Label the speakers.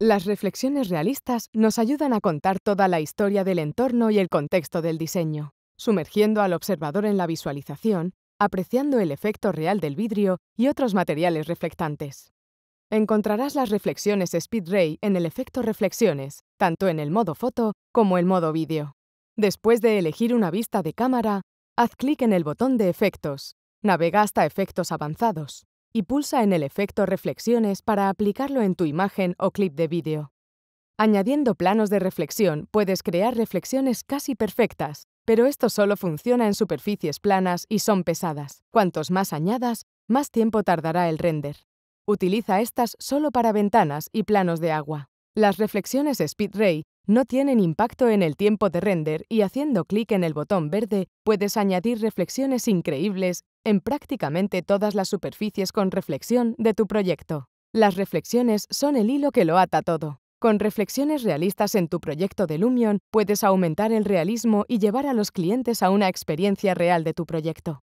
Speaker 1: Las reflexiones realistas nos ayudan a contar toda la historia del entorno y el contexto del diseño, sumergiendo al observador en la visualización, apreciando el efecto real del vidrio y otros materiales reflectantes. Encontrarás las reflexiones Speed Ray en el efecto reflexiones, tanto en el modo foto como el modo vídeo. Después de elegir una vista de cámara, haz clic en el botón de efectos Navega hasta efectos avanzados y pulsa en el efecto reflexiones para aplicarlo en tu imagen o clip de vídeo. Añadiendo planos de reflexión puedes crear reflexiones casi perfectas, pero esto solo funciona en superficies planas y son pesadas. Cuantos más añadas, más tiempo tardará el render. Utiliza estas solo para ventanas y planos de agua. Las reflexiones SpeedRay no tienen impacto en el tiempo de render y haciendo clic en el botón verde puedes añadir reflexiones increíbles en prácticamente todas las superficies con reflexión de tu proyecto. Las reflexiones son el hilo que lo ata todo. Con reflexiones realistas en tu proyecto de Lumion puedes aumentar el realismo y llevar a los clientes a una experiencia real de tu proyecto.